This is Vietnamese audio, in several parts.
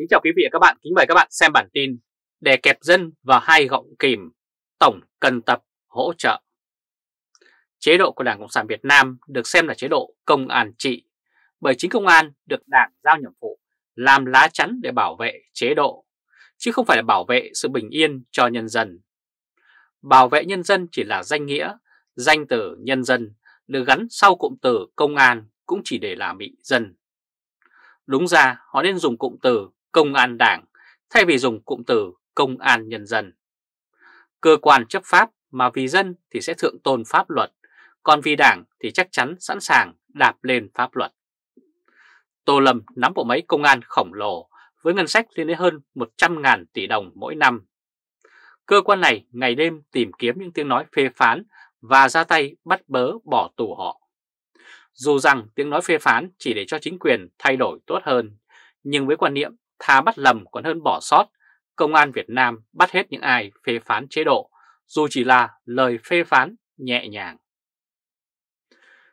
Kính chào quý vị và các bạn, kính mời các bạn xem bản tin Để kẹp dân và hai gọng kìm, Tổng cần tập hỗ trợ Chế độ của Đảng Cộng sản Việt Nam được xem là chế độ công an trị Bởi chính công an được Đảng giao nhiệm vụ làm lá chắn để bảo vệ chế độ Chứ không phải là bảo vệ sự bình yên cho nhân dân Bảo vệ nhân dân chỉ là danh nghĩa, danh từ nhân dân được gắn sau cụm từ công an cũng chỉ để làm bị dân Đúng ra họ nên dùng cụm từ công an đảng thay vì dùng cụm từ công an nhân dân. Cơ quan chấp pháp mà vì dân thì sẽ thượng tôn pháp luật, còn vì đảng thì chắc chắn sẵn sàng đạp lên pháp luật. Tô Lâm nắm bộ máy công an khổng lồ với ngân sách lên đến hơn 100.000 tỷ đồng mỗi năm. Cơ quan này ngày đêm tìm kiếm những tiếng nói phê phán và ra tay bắt bớ bỏ tù họ. Dù rằng tiếng nói phê phán chỉ để cho chính quyền thay đổi tốt hơn, nhưng với quan niệm tha bắt lầm còn hơn bỏ sót, công an Việt Nam bắt hết những ai phê phán chế độ, dù chỉ là lời phê phán nhẹ nhàng.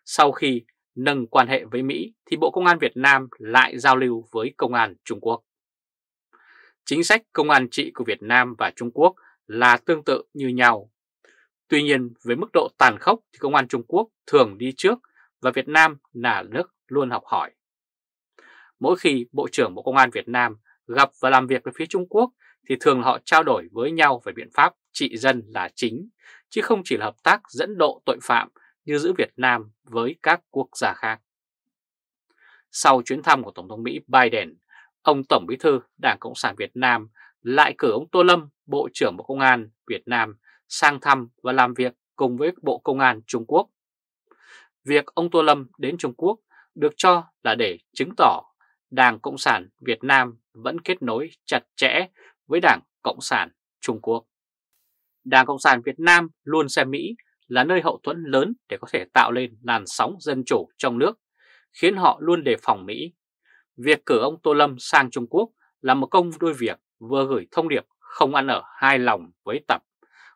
Sau khi nâng quan hệ với Mỹ thì Bộ Công an Việt Nam lại giao lưu với Công an Trung Quốc. Chính sách công an trị của Việt Nam và Trung Quốc là tương tự như nhau. Tuy nhiên với mức độ tàn khốc thì Công an Trung Quốc thường đi trước và Việt Nam là nước luôn học hỏi. Mỗi khi Bộ trưởng Bộ Công an Việt Nam gặp và làm việc với phía Trung Quốc thì thường họ trao đổi với nhau về biện pháp trị dân là chính, chứ không chỉ là hợp tác dẫn độ tội phạm như giữa Việt Nam với các quốc gia khác. Sau chuyến thăm của Tổng thống Mỹ Biden, ông Tổng Bí thư Đảng Cộng sản Việt Nam lại cử ông Tô Lâm, Bộ trưởng Bộ Công an Việt Nam sang thăm và làm việc cùng với Bộ Công an Trung Quốc. Việc ông Tô Lâm đến Trung Quốc được cho là để chứng tỏ Đảng Cộng sản Việt Nam vẫn kết nối chặt chẽ với Đảng Cộng sản Trung Quốc. Đảng Cộng sản Việt Nam luôn xem Mỹ là nơi hậu thuẫn lớn để có thể tạo lên làn sóng dân chủ trong nước, khiến họ luôn đề phòng Mỹ. Việc cử ông Tô Lâm sang Trung Quốc là một công đôi việc vừa gửi thông điệp không ăn ở hai lòng với tập,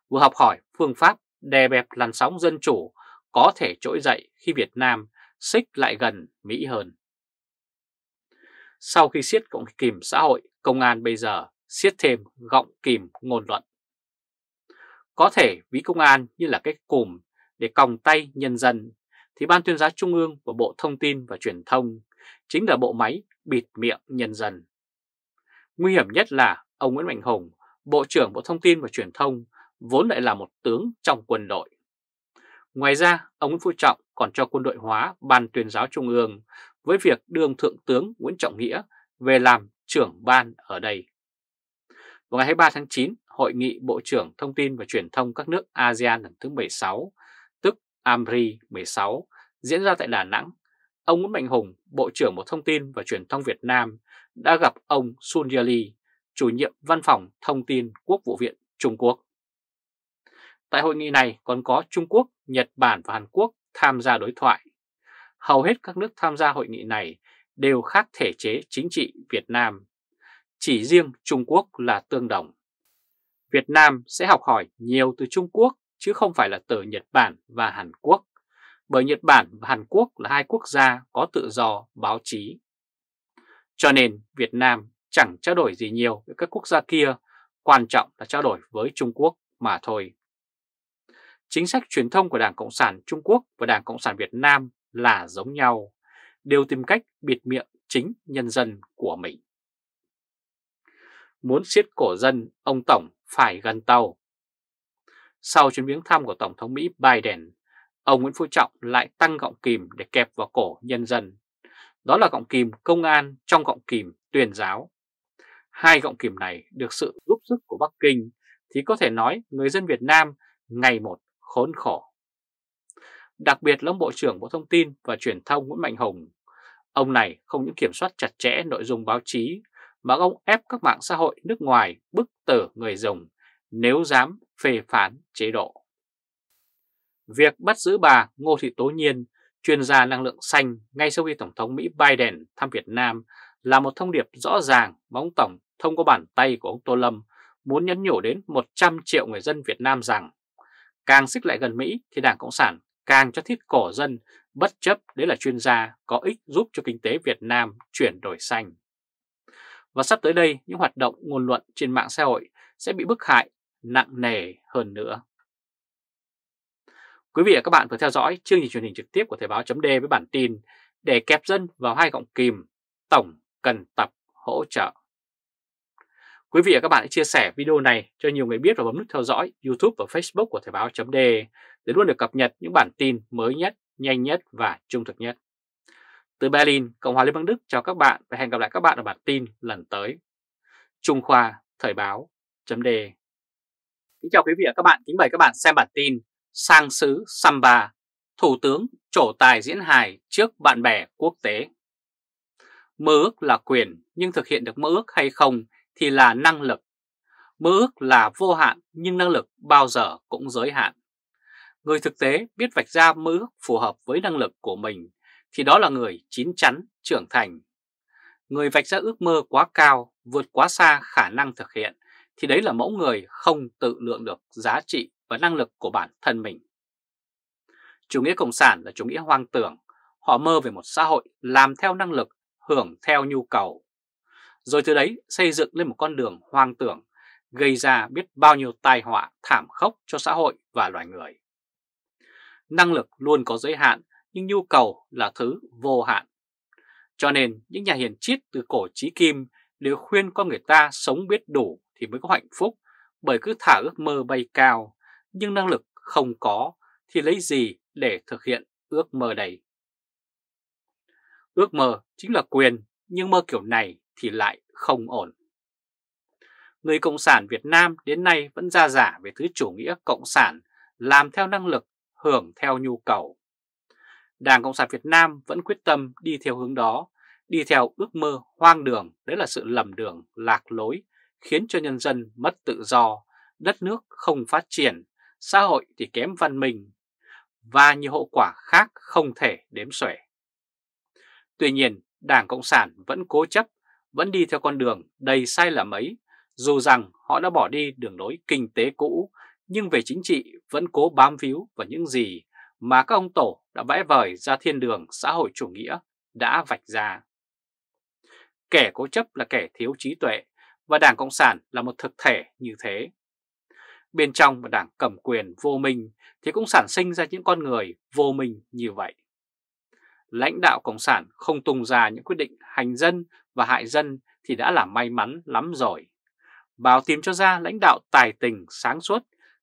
vừa học hỏi phương pháp đè bẹp làn sóng dân chủ có thể trỗi dậy khi Việt Nam xích lại gần Mỹ hơn. Sau khi siết gọng kìm xã hội, công an bây giờ siết thêm gọng kìm ngôn luận. Có thể ví công an như là cái cùm để còng tay nhân dân, thì Ban tuyên giáo Trung ương và Bộ Thông tin và Truyền thông chính là bộ máy bịt miệng nhân dân. Nguy hiểm nhất là ông Nguyễn Mạnh Hùng, Bộ trưởng Bộ Thông tin và Truyền thông, vốn lại là một tướng trong quân đội. Ngoài ra, ông Nguyễn Phú Trọng còn cho quân đội hóa Ban tuyên giáo Trung ương, với việc đưa ông Thượng tướng Nguyễn Trọng Nghĩa về làm trưởng ban ở đây. Vào ngày 23 tháng 9, Hội nghị Bộ trưởng Thông tin và Truyền thông các nước ASEAN lần thứ 76, tức AMRI 16, diễn ra tại Đà Nẵng. Ông Nguyễn Mạnh Hùng, Bộ trưởng Bộ Thông tin và Truyền thông Việt Nam, đã gặp ông Sun Yali, chủ nhiệm Văn phòng Thông tin Quốc vụ viện Trung Quốc. Tại hội nghị này còn có Trung Quốc, Nhật Bản và Hàn Quốc tham gia đối thoại hầu hết các nước tham gia hội nghị này đều khác thể chế chính trị Việt Nam. Chỉ riêng Trung Quốc là tương đồng. Việt Nam sẽ học hỏi nhiều từ Trung Quốc chứ không phải là từ Nhật Bản và Hàn Quốc, bởi Nhật Bản và Hàn Quốc là hai quốc gia có tự do báo chí. Cho nên Việt Nam chẳng trao đổi gì nhiều với các quốc gia kia, quan trọng là trao đổi với Trung Quốc mà thôi. Chính sách truyền thông của Đảng Cộng sản Trung Quốc và Đảng Cộng sản Việt Nam là giống nhau, đều tìm cách bịt miệng chính nhân dân của mình. Muốn siết cổ dân, ông Tổng phải gần tàu. Sau chuyến viếng thăm của Tổng thống Mỹ Biden, ông Nguyễn Phú Trọng lại tăng gọng kìm để kẹp vào cổ nhân dân. Đó là gọng kìm công an trong gọng kìm tuyên giáo. Hai gọng kìm này được sự giúp sức của Bắc Kinh thì có thể nói người dân Việt Nam ngày một khốn khổ đặc biệt là ông Bộ trưởng Bộ Thông tin và Truyền thông Nguyễn Mạnh Hùng. Ông này không những kiểm soát chặt chẽ nội dung báo chí, mà ông ép các mạng xã hội nước ngoài bức tử người dùng nếu dám phê phán chế độ. Việc bắt giữ bà Ngô Thị Tố Nhiên, chuyên gia năng lượng xanh ngay sau khi Tổng thống Mỹ Biden thăm Việt Nam là một thông điệp rõ ràng mà ông Tổng thông qua bàn tay của ông Tô Lâm muốn nhấn nhủ đến 100 triệu người dân Việt Nam rằng càng xích lại gần Mỹ thì Đảng Cộng sản càng cho thiết cổ dân bất chấp đấy là chuyên gia có ích giúp cho kinh tế Việt Nam chuyển đổi xanh. Và sắp tới đây, những hoạt động ngôn luận trên mạng xã hội sẽ bị bức hại nặng nề hơn nữa. Quý vị và các bạn vừa theo dõi chương trình truyền hình trực tiếp của Thời báo .d với bản tin để kẹp dân vào hai gọng kìm, tổng cần tập hỗ trợ. Quý vị và các bạn hãy chia sẻ video này cho nhiều người biết và bấm nút theo dõi YouTube và Facebook của Thời báo .de để luôn được cập nhật những bản tin mới nhất, nhanh nhất và trung thực nhất. Từ Berlin, Cộng hòa Liên bang Đức chào các bạn và hẹn gặp lại các bạn ở bản tin lần tới. Trung Khoa, Thời báo, .de Kính chào quý vị và các bạn, kính mời các bạn xem bản tin Sang Sứ Samba, Thủ tướng trổ tài diễn hài trước bạn bè quốc tế. Mơ ước là quyền, nhưng thực hiện được mơ ước hay không thì là năng lực. Mơ ước là vô hạn nhưng năng lực bao giờ cũng giới hạn. Người thực tế biết vạch ra mơ ước phù hợp với năng lực của mình thì đó là người chín chắn, trưởng thành. Người vạch ra ước mơ quá cao, vượt quá xa khả năng thực hiện thì đấy là mẫu người không tự lượng được giá trị và năng lực của bản thân mình. Chủ nghĩa Cộng sản là chủ nghĩa hoang tưởng, họ mơ về một xã hội làm theo năng lực, hưởng theo nhu cầu rồi từ đấy xây dựng lên một con đường hoang tưởng, gây ra biết bao nhiêu tai họa thảm khốc cho xã hội và loài người. Năng lực luôn có giới hạn, nhưng nhu cầu là thứ vô hạn. Cho nên những nhà hiền triết từ cổ trí kim đều khuyên con người ta sống biết đủ thì mới có hạnh phúc, bởi cứ thả ước mơ bay cao, nhưng năng lực không có thì lấy gì để thực hiện ước mơ đầy? Ước mơ chính là quyền, nhưng mơ kiểu này thì lại không ổn. Người Cộng sản Việt Nam đến nay vẫn ra giả về thứ chủ nghĩa Cộng sản, làm theo năng lực, hưởng theo nhu cầu. Đảng Cộng sản Việt Nam vẫn quyết tâm đi theo hướng đó, đi theo ước mơ hoang đường, đấy là sự lầm đường, lạc lối, khiến cho nhân dân mất tự do, đất nước không phát triển, xã hội thì kém văn minh, và nhiều hậu quả khác không thể đếm xuể. Tuy nhiên, Đảng Cộng sản vẫn cố chấp vẫn đi theo con đường đầy sai lầm ấy, dù rằng họ đã bỏ đi đường lối kinh tế cũ, nhưng về chính trị vẫn cố bám víu vào những gì mà các ông tổ đã vẽ vời ra thiên đường xã hội chủ nghĩa đã vạch ra. Kẻ cố chấp là kẻ thiếu trí tuệ và Đảng Cộng sản là một thực thể như thế. Bên trong một đảng cầm quyền vô minh thì cũng sản sinh ra những con người vô minh như vậy. Lãnh đạo Cộng sản không tung ra những quyết định hành dân và hại dân thì đã là may mắn lắm rồi. Bảo tìm cho ra lãnh đạo tài tình sáng suốt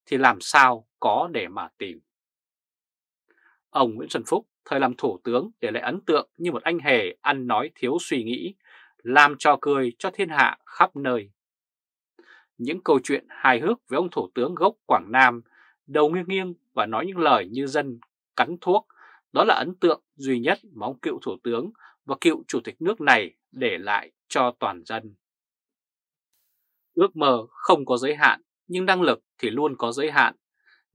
thì làm sao có để mà tìm. Ông Nguyễn Xuân Phúc thời làm thủ tướng để lại ấn tượng như một anh hề ăn nói thiếu suy nghĩ, làm trò cười cho thiên hạ khắp nơi. Những câu chuyện hài hước với ông thủ tướng gốc Quảng Nam, đầu nghiêng nghiêng và nói những lời như dân cắn thuốc, đó là ấn tượng duy nhất mà ông cựu thủ tướng và cựu chủ tịch nước này để lại cho toàn dân. Ước mơ không có giới hạn, nhưng năng lực thì luôn có giới hạn.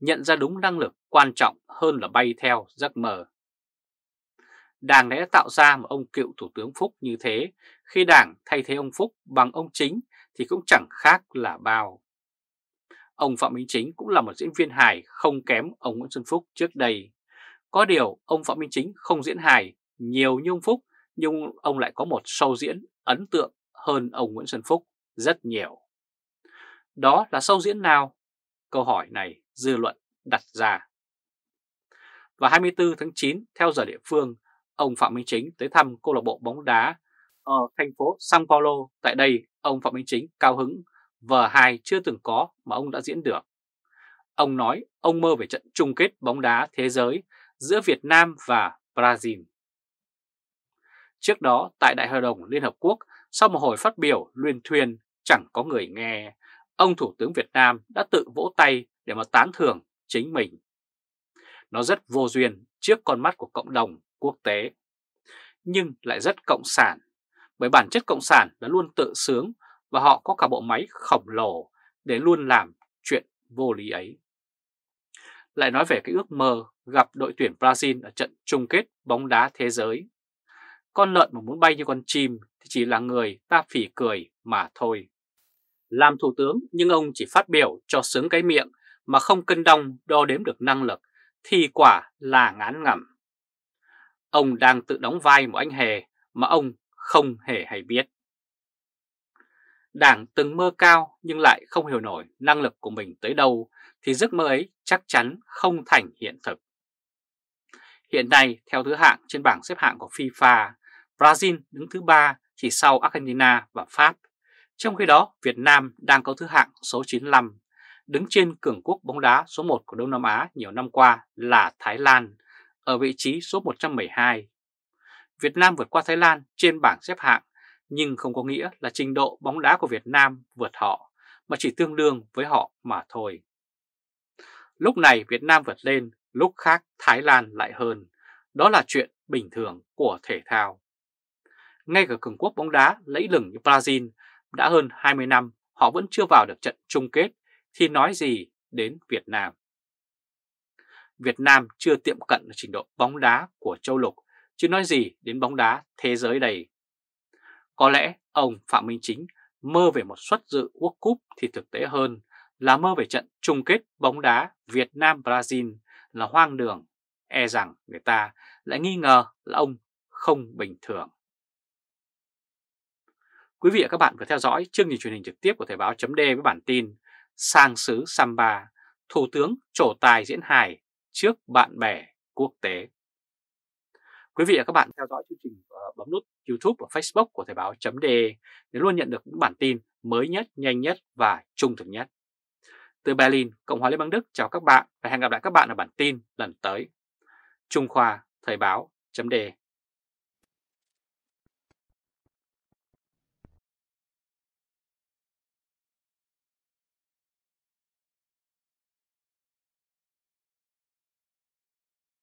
Nhận ra đúng năng lực quan trọng hơn là bay theo giấc mơ. Đảng đã tạo ra một ông cựu Thủ tướng Phúc như thế, khi Đảng thay thế ông Phúc bằng ông Chính thì cũng chẳng khác là bao. Ông Phạm Minh Chính cũng là một diễn viên hài không kém ông Nguyễn Xuân Phúc trước đây. Có điều ông Phạm Minh Chính không diễn hài nhiều như ông Phúc nhưng ông lại có một show diễn ấn tượng hơn ông Nguyễn Xuân Phúc rất nhiều. Đó là show diễn nào? Câu hỏi này dư luận đặt ra. Và 24 tháng 9, theo giờ địa phương, ông Phạm Minh Chính tới thăm câu lạc bộ bóng đá ở thành phố São Paulo. Tại đây, ông Phạm Minh Chính cao hứng vờ hài chưa từng có mà ông đã diễn được. Ông nói ông mơ về trận chung kết bóng đá thế giới giữa Việt Nam và Brazil. Trước đó, tại Đại hội đồng Liên Hợp Quốc, sau một hồi phát biểu luyên thuyên chẳng có người nghe, ông Thủ tướng Việt Nam đã tự vỗ tay để mà tán thưởng chính mình. Nó rất vô duyên trước con mắt của cộng đồng quốc tế, nhưng lại rất cộng sản, bởi bản chất cộng sản đã luôn tự sướng và họ có cả bộ máy khổng lồ để luôn làm chuyện vô lý ấy. Lại nói về cái ước mơ gặp đội tuyển Brazil ở trận chung kết bóng đá thế giới con lợn mà muốn bay như con chim thì chỉ là người ta phỉ cười mà thôi. Làm thủ tướng nhưng ông chỉ phát biểu cho sướng cái miệng mà không cân đong đo đếm được năng lực thì quả là ngán ngẩm. Ông đang tự đóng vai một anh hề mà ông không hề hay biết. Đảng từng mơ cao nhưng lại không hiểu nổi năng lực của mình tới đâu thì giấc mơ ấy chắc chắn không thành hiện thực. Hiện nay, theo thứ hạng trên bảng xếp hạng của FIFA, Brazil đứng thứ ba chỉ sau Argentina và Pháp. Trong khi đó, Việt Nam đang có thứ hạng số 95, đứng trên cường quốc bóng đá số 1 của Đông Nam Á nhiều năm qua là Thái Lan, ở vị trí số 112. Việt Nam vượt qua Thái Lan trên bảng xếp hạng, nhưng không có nghĩa là trình độ bóng đá của Việt Nam vượt họ, mà chỉ tương đương với họ mà thôi. Lúc này Việt Nam vượt lên, lúc khác Thái Lan lại hơn. Đó là chuyện bình thường của thể thao. Ngay cả cường quốc bóng đá lẫy lừng như Brazil đã hơn 20 năm họ vẫn chưa vào được trận chung kết thì nói gì đến Việt Nam. Việt Nam chưa tiệm cận trình độ bóng đá của châu lục, chứ nói gì đến bóng đá thế giới đầy. Có lẽ ông Phạm Minh Chính mơ về một suất dự World Cup thì thực tế hơn là mơ về trận chung kết bóng đá Việt Nam-Brazil là hoang đường, e rằng người ta lại nghi ngờ là ông không bình thường. Quý vị và các bạn vừa theo dõi chương trình truyền hình trực tiếp của Thời báo chấm với bản tin Sang xứ Samba, Thủ tướng trổ tài diễn hài trước bạn bè quốc tế. Quý vị và các bạn theo dõi chương trình ờ, bấm nút YouTube và Facebook của Thời báo chấm để luôn nhận được những bản tin mới nhất, nhanh nhất và trung thực nhất. Từ Berlin, Cộng hòa Liên bang Đức chào các bạn và hẹn gặp lại các bạn ở bản tin lần tới. Trung Khoa Thời báo chấm